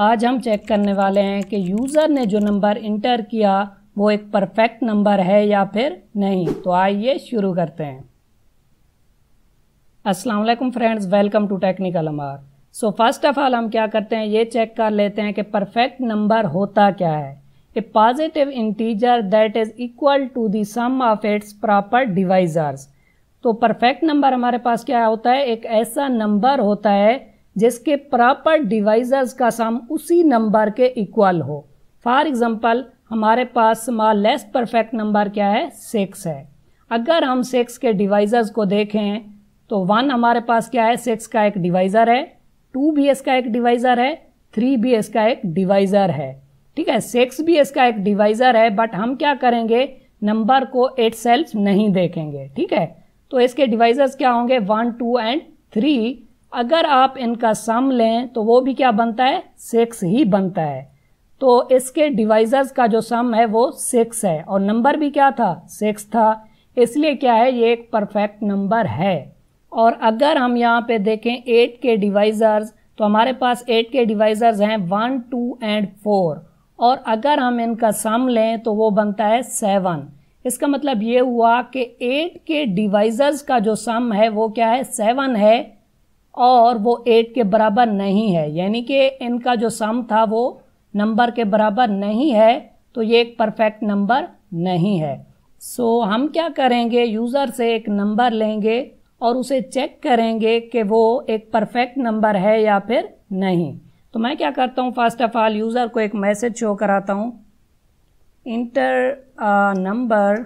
आज हम चेक करने वाले हैं कि यूज़र ने जो नंबर इंटर किया वो एक परफेक्ट नंबर है या फिर नहीं तो आइए शुरू करते हैं अस्सलाम वालेकुम friends welcome to technical Amar so first of all हम क्या करते हैं ये चेक कर लेते हैं कि परफेक्ट नंबर होता क्या है a positive integer that is equal to the sum of its proper divisors तो परफेक्ट नंबर हमारे पास क्या होता है एक ऐसा नंबर होता है जिसके प्रॉपर डिवाइजर्स का सम उसी नंबर के इक्वल हो फॉर एग्जांपल हमारे पास माँ लेस परफेक्ट नंबर क्या है सिक्स है अगर हम सिक्स के डिवाइजर्स को देखें तो वन हमारे पास क्या है सिक्स का एक डिवाइज़र है टू भी इसका एक डिवाइज़र है थ्री भी इसका एक डिवाइज़र है ठीक है सिक्स भी इसका एक डिवाइज़र है बट हम क्या करेंगे नंबर को एट सेल्फ नहीं देखेंगे ठीक है तो इसके डिवाइजर्स क्या होंगे वन टू एंड थ्री अगर आप इनका सम लें तो वो भी क्या बनता है सिक्स ही बनता है तो इसके डिवाइजर्स का जो सम है वो सिक्स है और नंबर भी क्या था सिक्स था इसलिए क्या है ये एक परफेक्ट नंबर है और अगर हम यहाँ पे देखें एट के डिवाइजर्स तो हमारे पास एट के डिवाइजर्स हैं वन टू एंड फोर और अगर हम इनका सम लें तो वो बनता है सेवन इसका मतलब ये हुआ कि एट के डिवाइजर्स का जो सम है वो क्या है सेवन है और वो एट के बराबर नहीं है यानी कि इनका जो सम था वो नंबर के बराबर नहीं है तो ये एक परफेक्ट नंबर नहीं है सो so, हम क्या करेंगे यूज़र से एक नंबर लेंगे और उसे चेक करेंगे कि वो एक परफेक्ट नंबर है या फिर नहीं तो मैं क्या करता हूँ फर्स्ट ऑफ ऑल यूज़र को एक मैसेज शो कराता हूँ enter number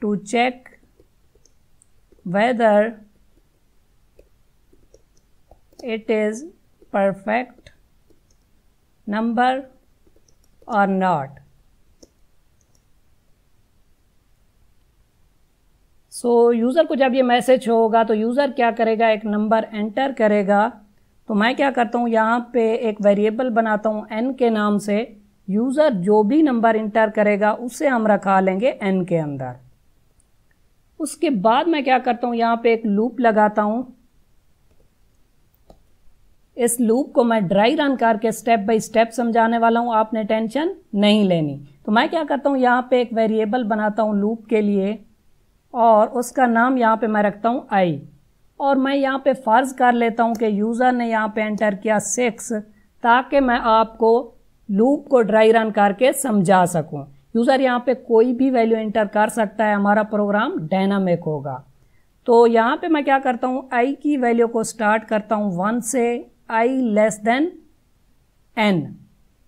to check whether it is perfect number or not. So so, user को जब ये मैसेज होगा तो यूज़र क्या करेगा एक नंबर एंटर करेगा तो मैं क्या करता हूँ यहाँ पे एक वेरिएबल बनाता हूँ एन के नाम से यूज़र जो भी नंबर इंटर करेगा उसे हम रखा लेंगे एन के अंदर उसके बाद मैं क्या करता हूँ यहाँ पे एक लूप लगाता हूँ इस लूप को मैं ड्राई रन करके स्टेप बाय स्टेप समझाने वाला हूँ आपने टेंशन नहीं लेनी तो मैं क्या करता हूँ यहाँ पे एक वेरिएबल बनाता हूँ लूप के लिए और उसका नाम यहाँ पे मैं रखता हूँ आई और मैं यहाँ पे फ़र्ज कर लेता हूँ कि यूज़र ने यहाँ पे एंटर किया सिक्स ताकि मैं आपको लूप को ड्राई रन करके समझा सकूँ यूज़र यहाँ पे कोई भी वैल्यू एंटर कर सकता है हमारा प्रोग्राम डायनामिक होगा तो यहाँ पे मैं क्या करता हूँ आई की वैल्यू को स्टार्ट करता हूँ वन से आई लेस देन एन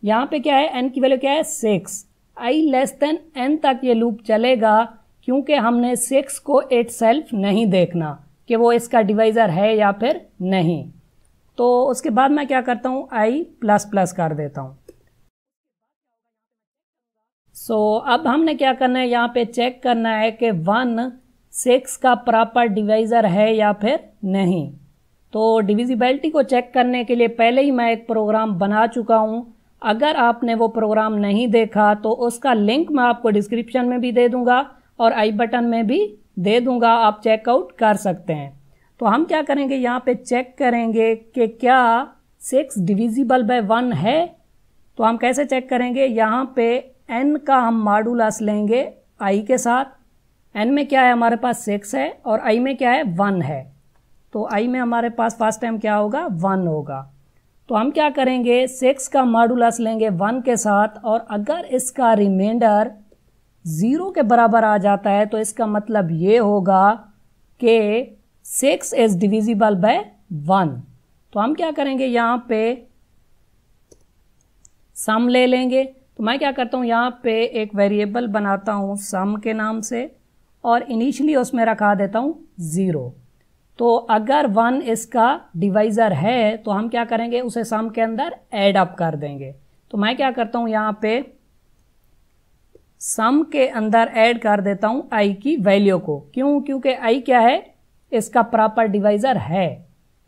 यहाँ पे क्या है एन की वैल्यू क्या है six I less than n तक ये लूप चलेगा क्योंकि हमने सिक्स को एट सेल्फ नहीं देखना कि वो इसका डिवाइज़र है या फिर नहीं तो उसके बाद मैं क्या करता हूँ आई प्लस प्लस कर देता हूँ सो so, अब हमने क्या करना है यहाँ पे चेक करना है कि वन सिक्स का प्रॉपर डिवाइज़र है या फिर नहीं तो डिविजिबिलिटी को चेक करने के लिए पहले ही मैं एक प्रोग्राम बना चुका हूँ अगर आपने वो प्रोग्राम नहीं देखा तो उसका लिंक मैं आपको डिस्क्रिप्शन में भी दे दूँगा और आई बटन में भी दे दूँगा आप चेकआउट कर सकते हैं तो हम क्या करेंगे यहाँ पे चेक करेंगे कि क्या सिक्स डिविजिबल बाय वन है तो हम कैसे चेक करेंगे यहाँ पे एन का हम मॉडुलस लेंगे आई के साथ एन में क्या है हमारे पास सिक्स है और आई में क्या है वन है तो आई में हमारे पास फर्स्ट टाइम क्या होगा वन होगा तो हम क्या करेंगे सिक्स का मॉडुलस लेंगे वन के साथ और अगर इसका रिमाइंडर ज़ीरो के बराबर आ जाता है तो इसका मतलब ये होगा कि six is divisible by one तो हम क्या करेंगे यहाँ पे सम ले लेंगे तो मैं क्या करता हूँ यहाँ पे एक वेरिएबल बनाता हूँ सम के नाम से और इनिशियली उसमें रखा देता हूँ ज़ीरो तो अगर वन इसका डिवाइज़र है तो हम क्या करेंगे उसे सम के अंदर एड अप कर देंगे तो मैं क्या करता हूँ यहाँ पे सम के अंदर ऐड कर देता हूँ आई की वैल्यू को क्यों क्योंकि आई क्या है इसका प्रॉपर डिवाइज़र है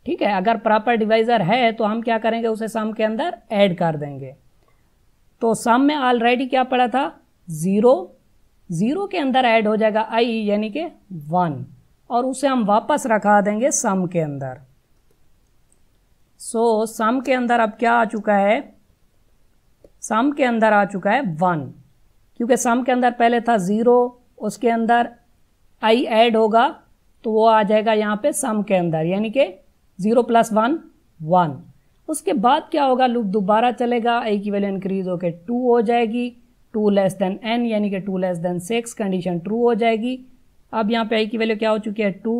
ठीक है अगर प्रॉपर डिवाइज़र है तो हम क्या करेंगे उसे सम के अंदर ऐड कर देंगे तो सम में ऑलरेडी क्या पड़ा था ज़ीरो ज़ीरो के अंदर ऐड हो जाएगा आई यानी कि वन और उसे हम वापस रखा देंगे सम के अंदर सो so, सम के अंदर अब क्या आ चुका है सम के अंदर आ चुका है वन क्योंकि सम के अंदर पहले था ज़ीरो उसके अंदर आई ऐड होगा तो वो आ जाएगा यहाँ पे सम के अंदर यानी कि ज़ीरो प्लस वन वन उसके बाद क्या होगा लूप दोबारा चलेगा आई की वैल्यू इंक्रीज होकर टू हो जाएगी टू लेस देन एन यानी कि two less than six condition true हो जाएगी अब यहाँ पे आई की वैल्यू क्या हो चुकी है टू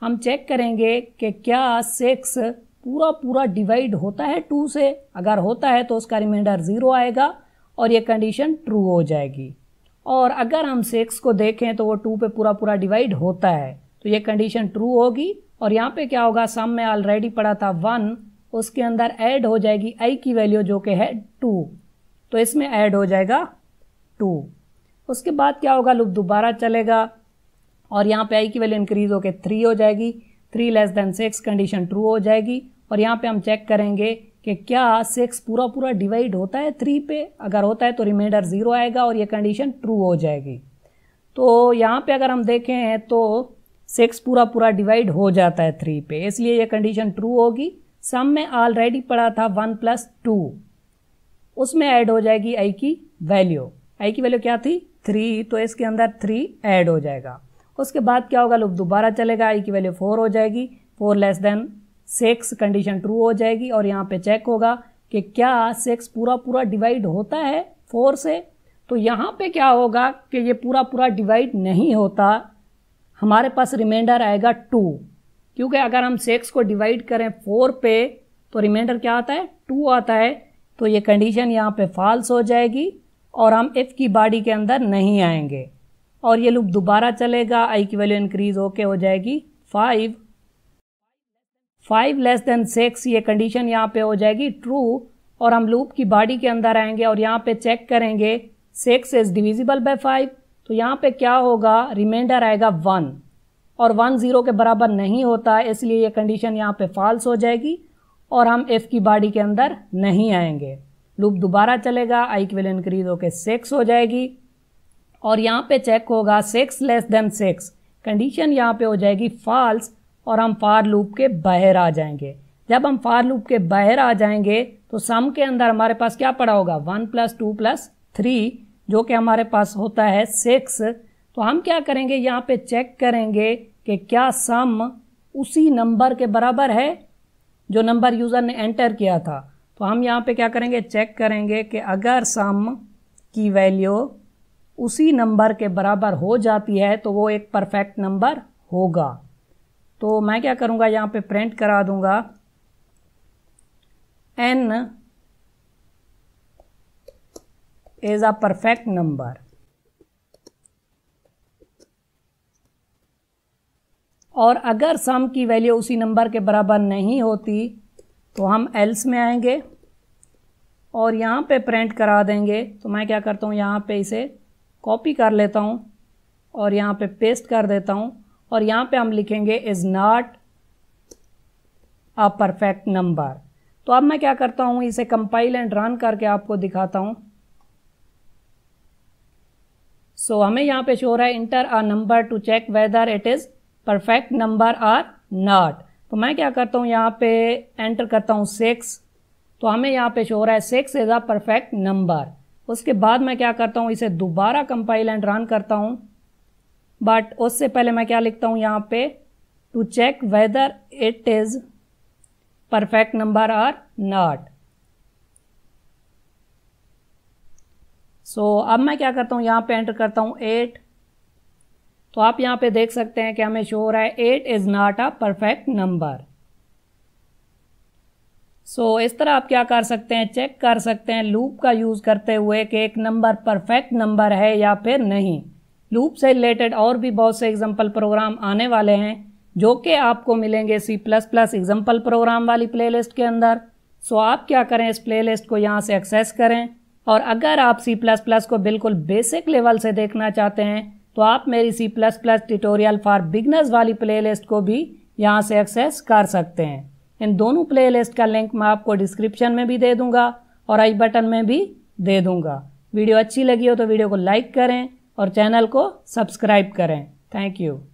हम चेक करेंगे कि क्या सिक्स पूरा पूरा डिवाइड होता है टू से अगर होता है तो उसका रिमाइंडर ज़ीरो आएगा और ये कंडीशन ट्रू हो जाएगी और अगर हम सिक्स को देखें तो वो टू पे पूरा पूरा डिवाइड होता है तो ये कंडीशन ट्रू होगी और यहाँ पे क्या होगा सम में ऑलरेडी पड़ा था वन उसके अंदर ऐड हो जाएगी आई की वैल्यू जो कि है टू तो इसमें ऐड हो जाएगा टू उसके बाद क्या होगा लुप दोबारा चलेगा और यहाँ पे आई की वैल्यू इंक्रीज होकर थ्री हो जाएगी three less than six condition true हो जाएगी और यहाँ पे हम चेक करेंगे कि क्या सिक्स पूरा पूरा डिवाइड होता है थ्री पे अगर होता है तो रिमाइंडर ज़ीरो आएगा और ये कंडीशन ट्रू हो जाएगी तो यहाँ पे अगर हम देखें तो सिक्स पूरा पूरा डिवाइड हो जाता है थ्री पे इसलिए ये कंडीशन ट्रू होगी सम में ऑलरेडी पड़ा था वन प्लस टू उसमें ऐड हो जाएगी आई की वैल्यू आई की वैल्यू क्या थी थ्री तो इसके अंदर थ्री ऐड हो जाएगा उसके बाद क्या होगा लूप दोबारा चलेगा आई की वैल्यू फोर हो जाएगी four less than six condition true हो जाएगी और यहाँ पे चेक होगा कि क्या सिक्स पूरा पूरा डिवाइड होता है फोर से तो यहाँ पे क्या होगा कि ये पूरा पूरा डिवाइड नहीं होता हमारे पास रिमाइंडर आएगा टू क्योंकि अगर हम सिक्स को डिवाइड करें फोर पे तो रिमाइंडर क्या आता है टू आता है तो ये कंडीशन यहाँ पे फॉल्स हो जाएगी और हम इफ़ की बॉडी के अंदर नहीं आएंगे और ये लूप दोबारा चलेगा आई की वैल्यू इंक्रीज ओके हो जाएगी five five less than six ये कंडीशन यहाँ पे हो जाएगी ट्रू और हम लूप की बॉडी के अंदर आएंगे और यहाँ पे चेक करेंगे six is divisible by five तो यहाँ पे क्या होगा रिमाइंडर आएगा वन और वन ज़ीरो के बराबर नहीं होता इसलिए ये कंडीशन यहाँ पे फॉल्स हो जाएगी और हम एफ़ की बॉडी के अंदर नहीं आएंगे लूप दोबारा चलेगा आई की वैल्यू इंक्रीज होकर सिक्स हो जाएगी और यहाँ पे चेक होगा six less than six condition यहाँ पे हो जाएगी फॉल्स और हम फार लूप के बाहर आ जाएंगे जब हम फार लूप के बाहर आ जाएंगे तो सम के अंदर हमारे पास क्या पड़ा होगा one plus two plus three जो कि हमारे पास होता है सिक्स तो हम क्या करेंगे यहाँ पे चेक करेंगे कि क्या सम उसी नंबर के बराबर है जो नंबर यूज़र ने एंटर किया था तो हम यहाँ पे क्या करेंगे चेक करेंगे कि अगर सम की वैल्यू उसी नंबर के बराबर हो जाती है तो वो एक परफेक्ट नंबर होगा तो मैं क्या करूँगा यहाँ पे प्रिंट करा दूँगा n is a perfect number और अगर सम की वैल्यू उसी नंबर के बराबर नहीं होती तो हम एल्स में आएंगे और यहाँ पे प्रिंट करा देंगे तो मैं क्या करता हूँ यहाँ पे इसे कॉपी कर लेता हूँ और यहाँ पे पेस्ट कर देता हूँ और यहाँ पे हम लिखेंगे is not a perfect number तो अब मैं क्या करता हूँ इसे कंपाइल एंड रन करके आपको दिखाता हूँ सो so, हमें यहाँ पे शो रहा है enter a number to check whether it is perfect number or not तो मैं क्या करता हूँ यहाँ पे एंटर करता हूँ सिक्स तो हमें यहाँ पे शो रहा है six is a perfect number उसके बाद मैं क्या करता हूँ इसे दोबारा कंपाइल एंड रन करता हूँ बट उससे पहले मैं क्या लिखता हूँ यहाँ पे to check whether it is perfect number or not so अब मैं क्या करता हूँ यहाँ पे एंटर करता हूँ एट तो आप यहाँ पे देख सकते हैं कि हमें शो हो रहा है eight is not a perfect number so so, इस तरह आप क्या कर सकते हैं चेक कर सकते हैं लूप का यूज़ करते हुए कि एक नंबर परफेक्ट नंबर है या फिर नहीं लूप से रिलेटेड और भी बहुत से एग्जाम्पल प्रोग्राम आने वाले हैं जो कि आपको मिलेंगे C plus plus example program वाली प्लेलिस्ट के अंदर सो so, आप क्या करें इस प्ले को यहाँ से एक्सेस करें और अगर आप सी प्लस प्लस को बिल्कुल बेसिक लेवल से देखना चाहते हैं तो आप मेरी C plus plus tutorial for beginners वाली प्लेलिस्ट को भी यहाँ से एक्सेस कर सकते हैं इन दोनों प्लेलिस्ट का लिंक मैं आपको डिस्क्रिप्शन में भी दे दूंगा और आई बटन में भी दे दूंगा वीडियो अच्छी लगी हो तो वीडियो को लाइक करें और चैनल को सब्सक्राइब करें थैंक यू